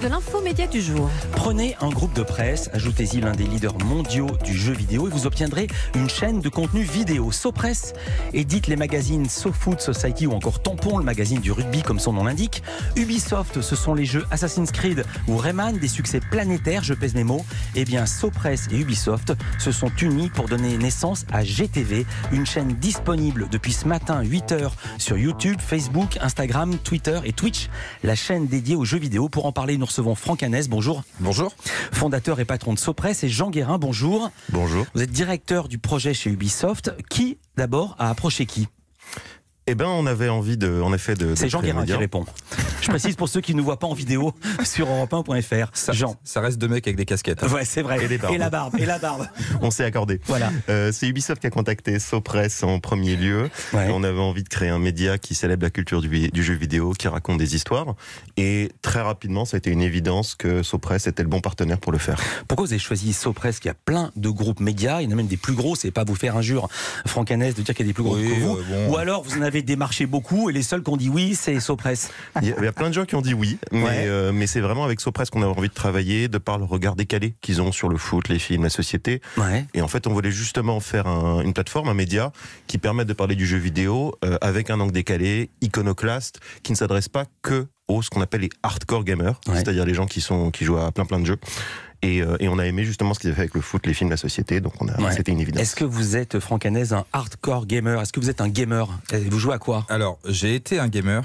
de l'info média du jour. Prenez un groupe de presse, ajoutez-y l'un des leaders mondiaux du jeu vidéo et vous obtiendrez une chaîne de contenu vidéo. SoPress édite les magazines SoFood Society ou encore Tampon, le magazine du rugby comme son nom l'indique. Ubisoft, ce sont les jeux Assassin's Creed ou Rayman, des succès planétaires, je pèse mes mots. Eh bien, SoPress et Ubisoft se sont unis pour donner naissance à GTV, une chaîne disponible depuis ce matin 8h sur YouTube, Facebook, Instagram, Twitter et Twitch, la chaîne dédiée aux jeux vidéo pour en parler une recevons Franck Bonjour. Bonjour. Fondateur et patron de Sopress et Jean Guérin. Bonjour. Bonjour. Vous êtes directeur du projet chez Ubisoft. Qui d'abord a approché qui eh bien, on avait envie, de, en effet, de. C'est Jean Guérin qui répond. Je précise pour ceux qui ne nous voient pas en vidéo sur europe1.fr. Jean. Ça reste deux mecs avec des casquettes. Hein. Ouais, c'est vrai. Et, la barbe. Et la barbe. on s'est accordé. Voilà. Euh, c'est Ubisoft qui a contacté Sopress en premier lieu. On avait envie de créer un média qui célèbre la culture du, jeu vidéo, qui raconte des histoires. Et très rapidement, ça a été une évidence que Sopress était le bon partenaire pour le faire. Pourquoi vous avez choisi Sopress qui a plein de groupes médias Il y en a même des plus gros, c'est pas vous faire injure, Franck de dire qu'il y a des plus gros que vous. Euh, Ou alors, vous en avez démarché beaucoup et les seuls qui ont dit oui, c'est Sopress. Il y, a plein de gens qui ont dit oui, mais, euh, mais c'est vraiment avec Sopress qu'on a envie de travailler, de par le regard décalé qu'ils ont sur le foot, les films, la société. Et en fait, on voulait justement faire une plateforme, un média qui permette de parler du jeu vidéo euh, avec un angle décalé, iconoclaste, qui ne s'adresse pas que ce qu'on appelle les hardcore gamers, c'est-à-dire les gens qui, sont, qui jouent à plein plein de jeux. Euh, et, on a aimé justement ce qu'ils avaient fait avec le foot, les films, la société. Donc c'était une évidence. Est-ce que vous êtes, Franck un hardcore gamer Est-ce que vous êtes un gamer Vous jouez à quoi Alors, j'ai été un gamer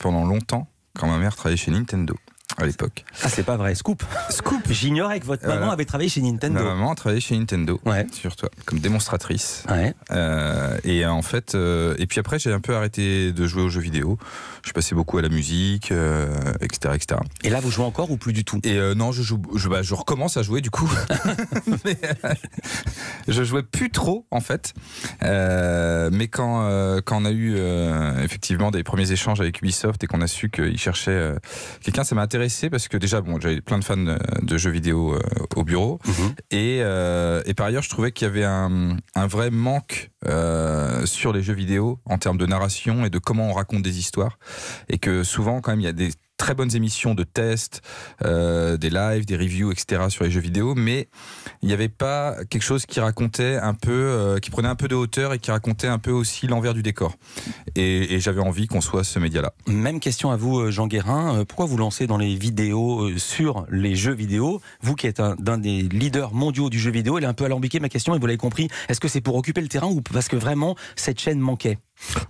pendant longtemps quand ma mère travaillait chez Nintendo à l'époque. Ah, c'est pas vrai, Scoop. Scoop. J'ignorais que votre maman avait travaillé chez Nintendo. Ma maman travaillé chez Nintendo, ouais. sur toi, comme démonstratrice. Ouais. Euh, et en fait, euh, et puis après, j'ai un peu arrêté de jouer aux jeux vidéo. Je passais beaucoup à la musique, etc., euh, etc. Et là, vous jouez encore ou plus du tout Et non, je joue, bah, je, recommence à jouer du coup. mais, je jouais plus trop en fait. mais quand quand on a eu effectivement des premiers échanges avec Ubisoft et qu'on a su qu'ils cherchaient quelqu'un, ça m'a intéressé parce que déjà, bon, j'avais plein de fans euh, de jeux vidéo euh, au bureau. Mhm. et, euh, et, par ailleurs, je trouvais qu'il y avait un, un vrai manque sur les jeux vidéo en termes de narration et de comment on raconte des histoires. Et que souvent, quand même, il y a des très bonnes émissions de tests, euh, des lives, des reviews, etc. sur les jeux vidéo, mais il n'y avait pas quelque chose qui racontait un peu, euh, qui prenait un peu de hauteur et qui racontait un peu aussi l'envers du décor. Et, j'avais envie qu'on soit ce média-là. Même question à vous, euh, Jean Guérin. Pourquoi vous lancez dans les vidéos sur les jeux vidéo Vous qui êtes un, des leaders mondiaux du jeu vidéo, elle est un peu alambiquée ma question et vous l'avez compris. Est-ce que c'est pour occuper le terrain ou parce que vraiment cette chaîne manquait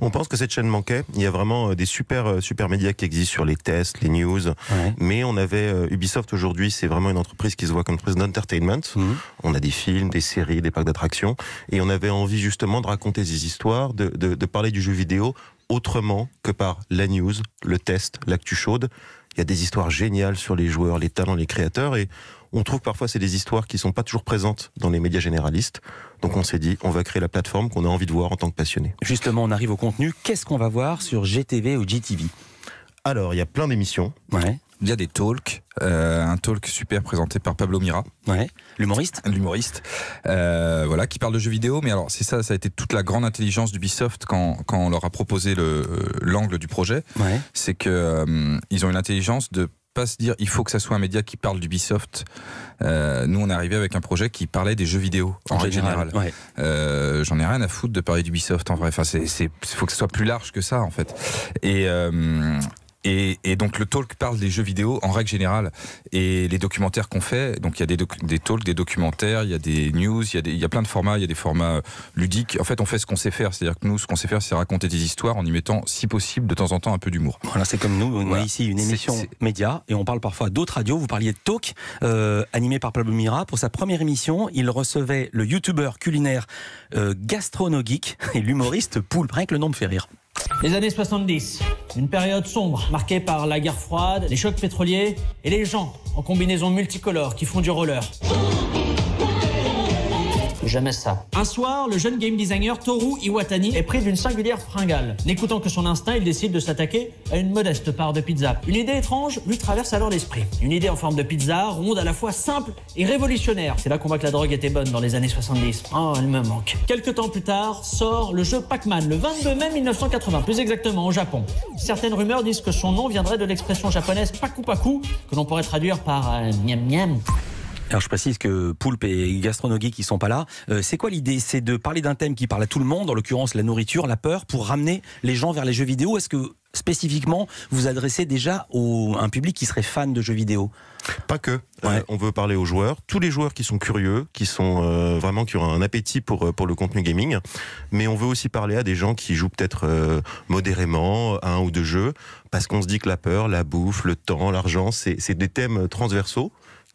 on pense que cette chaîne manquait. Il y a vraiment euh, des super euh, super médias qui existent sur les tests, les news. Mais on avait euh, Ubisoft aujourd'hui, c'est vraiment une entreprise qui se voit comme une entreprise d'entertainment. Mhm. On a des films, des séries, des parcs d'attractions, et on avait envie justement de raconter ces histoires, de, parler du jeu vidéo autrement que par la news, le test, l'actu chaude. Il y a des histoires géniales sur les joueurs, les talents, les créateurs, et on trouve parfois c'est des histoires qui sont pas toujours présentes dans les médias généralistes. Donc on s'est dit, on va créer la plateforme qu'on a envie de voir en tant que passionné. Justement, on arrive au contenu. Qu'est-ce qu'on va voir sur GTV ou GTV Alors, il y a plein d'émissions. Il y a des talks, euh, un talk super présenté par Pablo Mira. l'humoriste. L'humoriste, euh, voilà, qui parle de jeux vidéo. Mais alors, c'est ça, ça a été toute la grande intelligence d'Ubisoft quand, on leur a proposé euh, l'angle du projet. C'est qu'ils ils ont une intelligence de pas se dire il faut que ça soit un média qui parle d'Ubisoft. Euh, nous, on est arrivé avec un projet qui parlait des jeux vidéo en, Général. Euh, J'en ai rien à foutre de parler d'Ubisoft en vrai. Enfin, c'est faut que ce soit plus large que ça en fait. Et, euh, et, donc le talk parle des jeux vidéo en règle générale et les documentaires qu'on fait. Donc il y a des, talks, des documentaires, il y a des news, il y a, plein de formats, il y a des formats euh, ludiques. En fait, on fait ce qu'on sait faire. C'est-à-dire que nous, ce qu'on sait faire, c'est raconter des histoires en y mettant, si possible, de temps en temps un peu d'humour. Voilà, c'est comme nous, on a ici une émission média et on parle parfois d'autres radios. Vous parliez de talk euh, animé par Pablo Mira. Pour sa première émission, il recevait le youtubeur culinaire euh, et l'humoriste Poulpe. Rien que le nom me fait rire. Les années 70, une période sombre, marquée par la guerre froide, les chocs pétroliers et les gens en combinaison multicolore qui font du roller. Jamais ça. Un soir, le jeune game designer Toru Iwatani est pris d'une singulière fringale. N'écoutant que son instinct, il décide de s'attaquer à une modeste part de pizza. Une idée étrange lui traverse alors l'esprit. Une idée en forme de pizza, ronde à la fois simple et révolutionnaire. C'est là qu'on voit que la drogue était bonne dans les années 70. Oh, elle me manque. Quelques temps plus tard, sort le jeu Pac-Man, le 22 mai 1980, plus exactement au Japon. Certaines rumeurs disent que son nom viendrait de l'expression japonaise paku paku, que l'on pourrait traduire par euh, miam miam. Alors je précise que Poulpe et Gastronogie qui sont pas là, euh, c'est quoi l'idée C'est de parler d'un thème qui parle à tout le monde, en l'occurrence la nourriture, la peur, pour ramener les gens vers les jeux vidéo. Est-ce que spécifiquement vous adressez déjà à un public qui serait fan de jeux vidéo Pas que. Euh, on veut parler aux joueurs, tous les joueurs qui sont curieux, qui sont euh, vraiment qui ont un appétit pour pour le contenu gaming, mais on veut aussi parler à des gens qui jouent peut-être modérément à un ou deux jeux parce qu'on se dit que la peur, la bouffe, le temps, l'argent, c'est des thèmes transversaux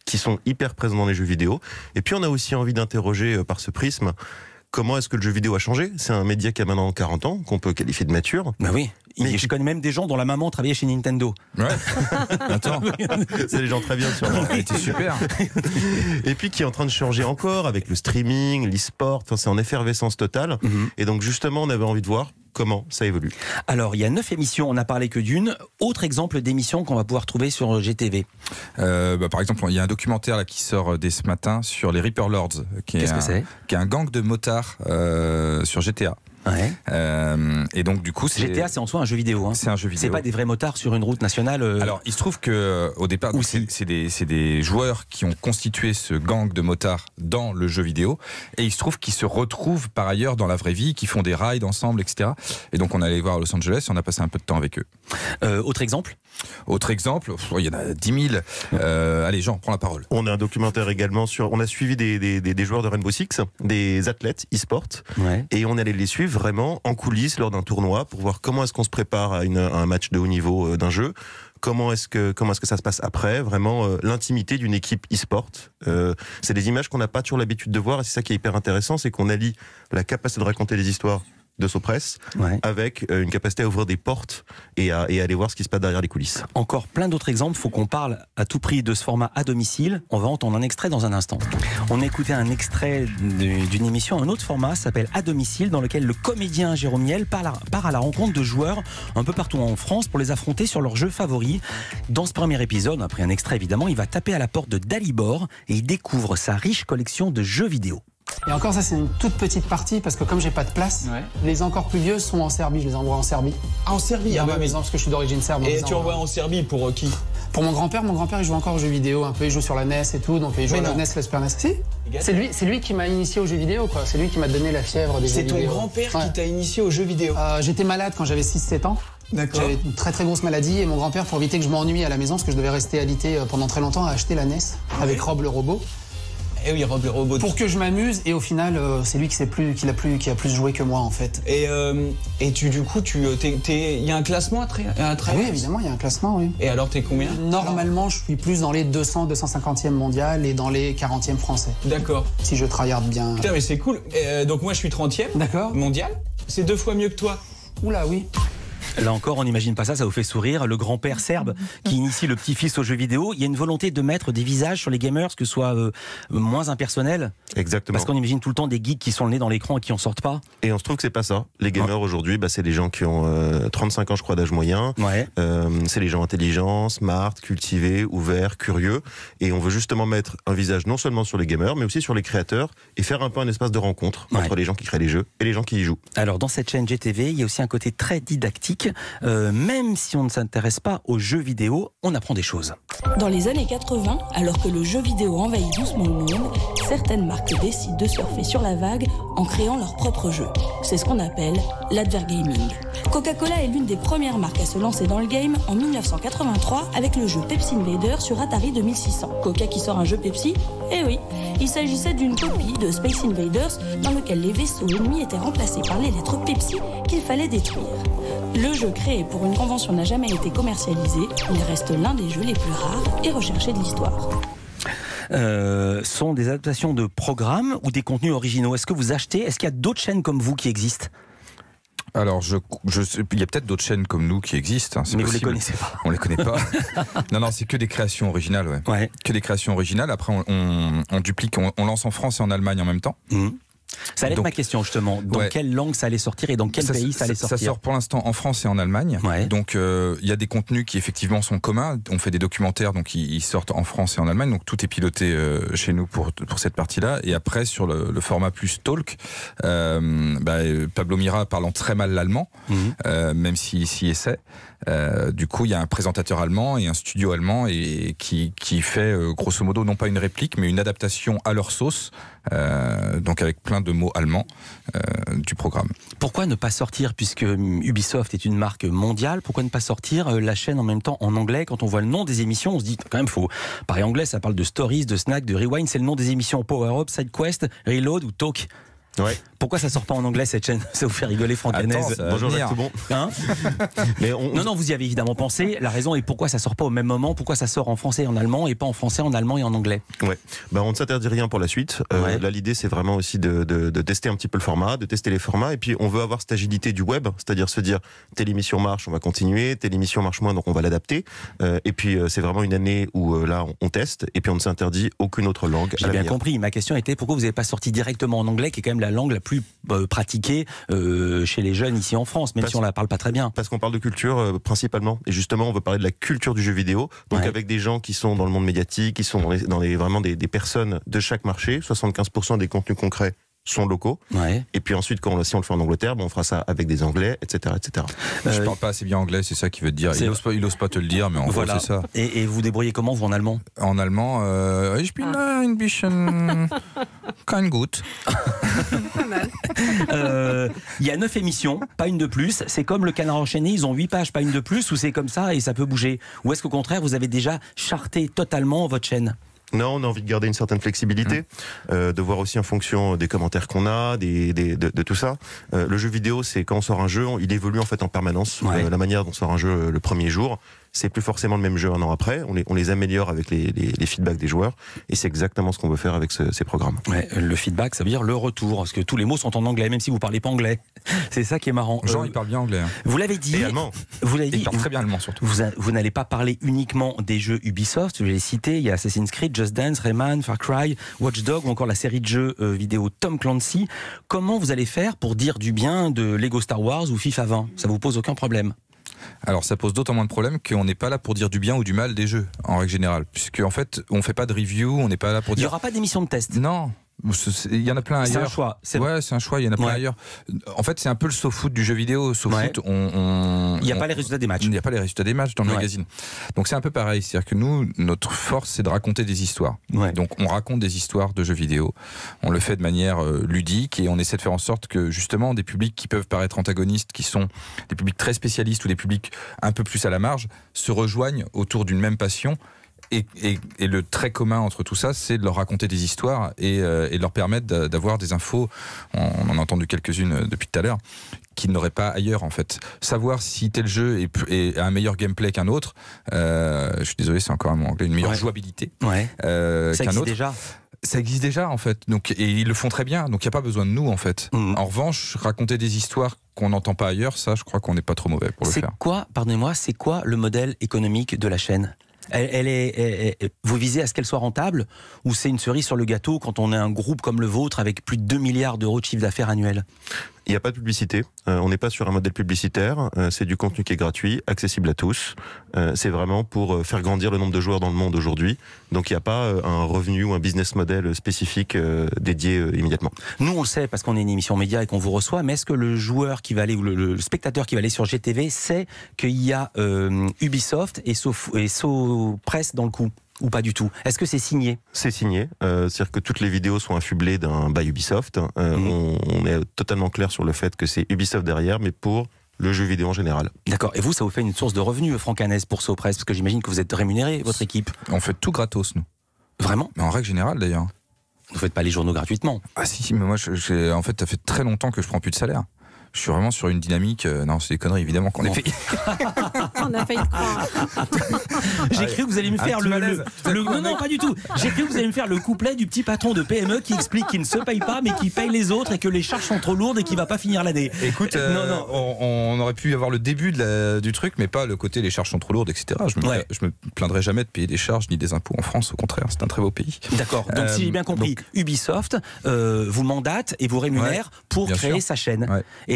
qui sont hyper présents dans les jeux vidéo. Et puis on a aussi envie d'interroger euh, par ce prisme comment est-ce que le jeu vidéo a changé C'est un média qui a maintenant 40 ans, qu'on peut qualifier de mature. Bah oui. Mais je connais même des gens dont la maman travaillait chez Nintendo. Ouais. Attends, c'est des gens très bien sûrement. C'était super. Et puis qui est en train de changer encore avec le streaming, l'e-sport. Enfin, c'est en effervescence totale. Mhm. Et donc justement, on avait envie de voir comment ça évolue Alors, il y a neuf émissions, on n'a parlé que d'une. Autre exemple d'émission qu'on va pouvoir trouver sur euh, GTV euh, bah, Par exemple, il y a un documentaire qui sort euh, dès ce matin sur les Reaper Lords, qui est, un, gang de motards sur GTA. Ouais. Euh, et donc du coup, GTA c'est en soi un jeu vidéo. Hein. C'est un jeu pas des vrais motards sur une route nationale. Euh. Alors il se trouve que euh, au départ, c'est des, des, joueurs qui ont constitué ce gang de motards dans le jeu vidéo, et il se trouve qu'ils se retrouvent par ailleurs dans la vraie vie, qui font des rides ensemble, etc. Et donc on allait voir Los Angeles, on a passé un peu de temps avec eux. autre exemple. Autre exemple, il y en a 10 000. allez, Jean, prends la parole. On a un documentaire également sur. On a suivi des, des, des joueurs de Rainbow Six, des athlètes e-sport, et on allait les suivre vraiment en coulisses lors d'un tournoi pour voir comment est-ce qu'on se prépare à, un match de haut niveau euh, d'un jeu comment est-ce que comment est-ce que ça se passe après vraiment euh, l'intimité d'une équipe e-sport euh, c'est des images qu'on n'a pas toujours l'habitude de voir et c'est ça qui est hyper intéressant c'est qu'on allie la capacité de raconter des histoires de son presse, avec euh, une capacité à ouvrir des portes et à, aller voir ce qui se passe derrière les coulisses. Encore plein d'autres exemples, faut qu'on parle à tout prix de ce format à domicile. On va entendre un extrait dans un instant. On a écouté un extrait d'une émission, un autre format s'appelle À domicile, dans lequel le comédien Jérôme Niel part à la rencontre de joueurs un peu partout en France pour les affronter sur leurs jeux favoris. Dans ce premier épisode, après un extrait évidemment, il va taper à la porte de Dalibor et il découvre sa riche collection de jeux vidéo. Et encore, ça, c'est une toute petite partie parce que comme j'ai pas de place, les encore plus vieux sont en Serbie. Je les envoie en Serbie. Ah, en Serbie ah, bah, mais parce que je suis d'origine serbe. Et tu envoies euh, en Serbie pour euh, qui Pour mon grand-père. Mon grand-père, il joue encore aux jeux vidéo un peu. Il joue sur la NES et tout. Donc, il joue à la NES, la Super NES. Si c'est lui, c'est lui qui m'a initié aux jeux vidéo, quoi. C'est lui qui m'a donné la fièvre des jeux vidéo. C'est ton grand-père qui t'a initié aux jeux vidéo euh, J'étais malade quand j'avais 6-7 ans. J'avais une très très grosse maladie et mon grand-père, pour éviter que je m'ennuie à la maison, parce que je devais rester alité pendant très longtemps, a acheté la NES avec Rob le robot. Eh Pour que je m'amuse, et au final, euh, c'est lui qui, plus, qui, a plus, qui a plus joué que moi, en fait. Et, euh, et tu, du coup, tu, euh, il y a un classement à, très ah Oui, évidemment, il y a un classement, oui. Et alors, t'es combien Normalement, je suis plus dans les 200, 250e mondial et dans les 40e français. D'accord. Si je tryhard bien. Putain, mais c'est cool. donc, moi, je suis 30e. D'accord. Mondial. C'est deux fois mieux que toi. Oula, oui. Là encore, on n'imagine pas ça, ça vous fait sourire. Le grand-père serbe qui initie le petit-fils aux jeux vidéo, il y a une volonté de mettre des visages sur les gamers, que ce soit euh, moins impersonnel. Exactement. Parce qu'on imagine tout le temps des geeks qui sont le nez dans l'écran et qui n'en sortent pas. Et on se trouve que c'est pas ça. Les gamers aujourd'hui, bah, c'est les gens qui ont 35 euh, ans, je crois, d'âge moyen. Ouais. Euh, c'est les gens intelligents, smart, cultivés, ouverts, curieux. Et on veut justement mettre un visage non seulement sur les gamers, mais aussi sur les créateurs et faire un peu un espace de rencontre entre les gens qui créent les jeux et les gens qui y jouent. Alors, dans cette chaîne GTV, il y a aussi un côté très didactique euh, même si on ne s'intéresse pas aux jeux vidéo, on apprend des choses. Dans les années 80, alors que le jeu vidéo envahit doucement le monde, certaines marques décident de surfer sur la vague en créant leur propre jeu. C'est ce qu'on appelle l'advergaming. Coca-Cola est l'une des premières marques à se lancer dans le game en 1983 avec le jeu Pepsi Invader sur Atari 2600. Coca qui sort un jeu Pepsi Eh oui, il s'agissait d'une copie de Space Invaders dans lequel les vaisseaux ennemis étaient remplacés par les lettres Pepsi qu'il fallait détruire. Le jeu créé pour une convention n'a jamais été commercialisé. Il reste l'un des jeux les plus rares et recherchés de l'histoire. Euh, sont des adaptations de programmes ou des contenus originaux Est-ce que vous achetez Est-ce qu'il y a d'autres chaînes comme vous qui existent alors, il y a peut-être d'autres chaînes comme nous qui existent. Hein, mais vous les connaissez pas. On les connaît pas. non, non, c'est que des créations originales, Que des créations originales. Après, on, duplique, on, lance en France et en Allemagne en même temps. Mmh. Ça allait être ma question justement. Dans quelle langue ça allait sortir et dans quel pays ça allait sortir Ça sort pour l'instant en France et en Allemagne. Donc euh, il y a des contenus qui effectivement sont communs. On fait des documentaires, donc ils sortent en France et en Allemagne. Donc tout est piloté euh, chez nous pour, pour cette partie-là. Et après, sur le, format plus talk, euh, bah, Pablo Mira parlant très mal l'allemand, mhm. même s'il s'y essaie. du coup, il y a un présentateur allemand et un studio allemand et, qui, qui fait grosso modo non pas une réplique, mais une adaptation à leur sauce, donc avec plein de mots allemands euh, du programme. Pourquoi ne pas sortir, puisque Ubisoft est une marque mondiale, pourquoi ne pas sortir euh, la chaîne en même temps en anglais Quand on voit le nom des émissions, on se dit quand même faut parler anglais, ça parle de stories, de snacks, de rewind, c'est le nom des émissions Power Up, Side Quest, Reload ou Talk. Ouais. Pourquoi ça sort pas en anglais cette chaîne Ça vous fait rigoler, Franck euh, Bonjour, tout bon. Hein? Mais on, Non, non, vous y avez évidemment pensé. La raison est pourquoi ça sort pas au même moment. Pourquoi ça sort en français et en allemand et pas en français, en allemand et en anglais Ouais. Ben, on ne s'interdit rien pour la suite. Euh, là, l'idée, c'est vraiment aussi de, de, tester un petit peu le format, de tester les formats. Et puis, on veut avoir cette agilité du web, c'est-à-dire se dire telle émission marche, on va continuer, telle émission marche moins, donc on va l'adapter. Euh, et puis, c'est vraiment une année où là, on, on, teste et puis on ne s'interdit aucune autre langue. J'ai bien compris. Ma question était pourquoi vous n'avez pas sorti directement en anglais, qui est quand même la langue la plus euh, pratiquée euh, chez les jeunes ici en France, même si on la parle pas très bien. Parce qu'on parle de culture euh, principalement. Et justement, on veut parler de la culture du jeu vidéo. Donc avec des gens qui sont dans le monde médiatique, qui sont dans les, vraiment des personnes de chaque marché, 75% des contenus concrets sont locaux. Et puis ensuite, quand si on le fait en Angleterre, ben, on fera ça avec des Anglais, etc. etc. ne je euh, parle pas assez bien anglais, c'est ça qu'il veut te dire. Il n'ose pas, te le dire, mais en voilà. c'est ça. Et, vous débrouillez comment, vous, en allemand En allemand, euh, ich bin ah. ein bisschen. kein gut. Euh, il y a neuf émissions, pas une de plus. C'est comme le canard enchaîné, ils ont huit pages, pas une de plus, ou c'est comme ça et ça peut bouger Ou est-ce qu'au contraire, vous avez déjà charté totalement votre chaîne non, on a envie de garder une certaine flexibilité, hum. euh, de voir aussi en fonction des commentaires qu'on a, de, tout ça. Euh, le jeu vidéo, c'est quand on sort un jeu, il évolue en fait en permanence. Euh, la manière dont on sort un jeu le premier jour, c'est plus forcément le même jeu un an après. On les, améliore avec les, feedbacks des joueurs. Et c'est exactement ce qu'on veut faire avec ces programmes. le feedback, ça veut dire le retour. Parce que tous les mots sont en anglais, même si vous parlez pas anglais. C'est ça qui est marrant. Jean, euh, il parle bien anglais. Hein. Vous l'avez dit. Vous l'avez dit. très bien allemand, surtout. Vous, n'allez pas parler uniquement des jeux Ubisoft. Je l'ai cité. Il y a Assassin's Creed, Just Dance, Rayman, Far Cry, Watch Dogs ou encore la série de jeux euh, vidéo Tom Clancy. Comment vous allez faire pour dire du bien de Lego Star Wars ou FIFA 20 Ça vous pose aucun problème alors ça pose d'autant moins de problèmes qu'on n'est pas là pour dire du bien ou du mal des jeux, en règle générale, puisque en fait on fait pas de review, on n'est pas là pour dire... Il n'y aura pas d'émission de test Non, il y en a plein ailleurs. C'est un choix. C'est ouais, c'est un choix. Il y en a plein ailleurs. En fait, c'est un peu le soft foot du jeu vidéo. Soft foot, on. Il n'y a pas les résultats des matchs. Il n'y a pas les résultats des matchs dans le magazine. Donc c'est un peu pareil. C'est-à-dire que nous, notre force, c'est de raconter des histoires. Donc on raconte des histoires de jeux vidéo. On le fait de manière euh, ludique et on essaie de faire en sorte que justement des publics qui peuvent paraître antagonistes, qui sont des publics très spécialistes ou des publics un peu plus à la marge, se rejoignent autour d'une même passion et, le très commun entre tout ça, c'est de leur raconter des histoires et, euh, de leur permettre d'avoir des infos. On, en a entendu quelques-unes euh, depuis tout à l'heure qu'ils n'auraient pas ailleurs en fait. Savoir si tel jeu a un meilleur gameplay qu'un autre, euh, je suis désolé, c'est encore un mot anglais, une meilleure jouabilité Euh, qu'un autre. Déjà ça existe déjà en fait. Donc, et ils le font très bien. Donc il n'y a pas besoin de nous en fait. Mm. En revanche, raconter des histoires qu'on n'entend pas ailleurs, ça je crois qu'on n'est pas trop mauvais pour le faire. C'est quoi, pardonnez-moi, c'est quoi le modèle économique de la chaîne elle, est, vous visez à ce qu'elle soit rentable ou c'est une cerise sur le gâteau quand on est un groupe comme le vôtre avec plus de 2 milliards d'euros de chiffre d'affaires annuel il n'y a pas de publicité. Euh, on n'est pas sur un modèle publicitaire. Euh, c'est du contenu qui est gratuit, accessible à tous. Euh, c'est vraiment pour faire grandir le nombre de joueurs dans le monde aujourd'hui. Donc il n'y a pas un revenu ou un business model spécifique dédié immédiatement. Nous, on le sait parce qu'on est une émission média et qu'on vous reçoit. Mais est-ce que le joueur qui va aller ou le, spectateur qui va aller sur GTV sait qu'il y a Ubisoft et SoPress et dans le coup ou pas du tout Est-ce que c'est signé C'est signé, euh, c'est-à-dire que toutes les vidéos sont affublées d'un by Ubisoft. Euh, mhm. on, est totalement clair sur le fait que c'est Ubisoft derrière, mais pour le jeu vidéo en général. D'accord. Et vous, ça vous fait une source de revenus, Franck Hanès, pour Sopress Parce que j'imagine que vous êtes rémunéré, votre équipe. On fait tout gratos, nous. Vraiment Mais en règle générale, d'ailleurs. Vous ne faites pas les journaux gratuitement Ah si, mais moi, en fait, ça fait très longtemps que je prends plus de salaire je suis vraiment sur une dynamique. Euh, non, c'est des conneries, évidemment, qu'on a fait. On a fait J'ai cru que vous allez me faire le, Non, pas du tout. J'ai cru que vous allez me faire le couplet du petit patron de PME qui explique qu'il ne se paye pas, mais qui paye les autres et que les charges sont trop lourdes et qu'il va pas finir l'année. Écoute, euh, non, euh, non. On, aurait pu avoir le début du truc, mais pas le côté les charges sont trop lourdes, etc. Je me, me plaindrai jamais de payer des charges ni des impôts en France. Au contraire, c'est un très beau pays. D'accord. Donc, si j'ai bien compris, Ubisoft vous mandate et vous rémunère pour créer sa chaîne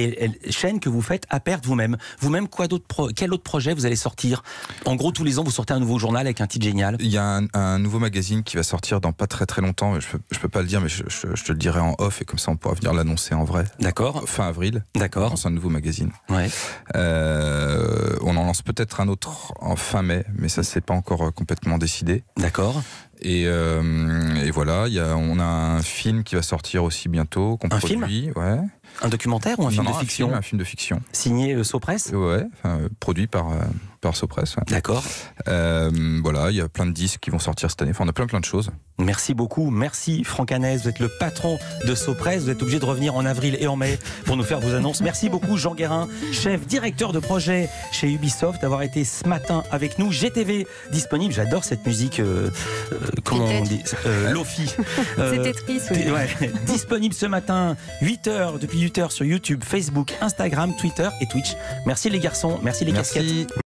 et, chaîne que vous faites à perte vous-même. Vous-même, quoi d'autre quel autre projet vous allez sortir En gros, tous les ans, vous sortez un nouveau journal avec un titre génial. Il y a un, nouveau magazine qui va sortir dans pas très très longtemps. Je peux, je peux pas le dire, mais je, te le dirai en off et comme ça on pourra venir l'annoncer en vrai. D'accord. Fin avril. D'accord. On lance un nouveau magazine. Ouais. Euh, on en lance peut-être un autre en fin mai, mais ça c'est pas encore euh, complètement décidé. D'accord. Euh, et, voilà, on a un film qui va sortir aussi bientôt. Un ouais. Un documentaire ou un film de fiction un film, de fiction. Signé euh, Sopress Ouais, euh, produit par par Sopress, D'accord. Euh, voilà, il y a plein de disques qui vont sortir cette année. Enfin, on a plein plein de choses. Merci beaucoup. Merci Franck Hanès. Vous êtes le patron de Sopress. Vous êtes obligé de revenir en avril et en mai pour nous faire vos annonces. Merci beaucoup Jean Guérin, chef directeur de projet chez Ubisoft, d'avoir été ce matin avec nous. GTV disponible. J'adore cette musique. Euh, euh, comment on dit Lofi. C'était triste. disponible ce matin, 8h, depuis 8h sur YouTube, Facebook, Instagram, Twitter et Twitch. Merci les garçons. Merci les merci. casquettes.